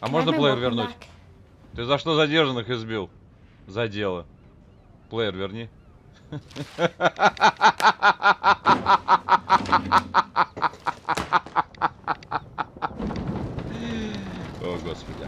А можно плеер вернуть? Ты за что задержанных избил? За дело. Плеер верни. О, господи.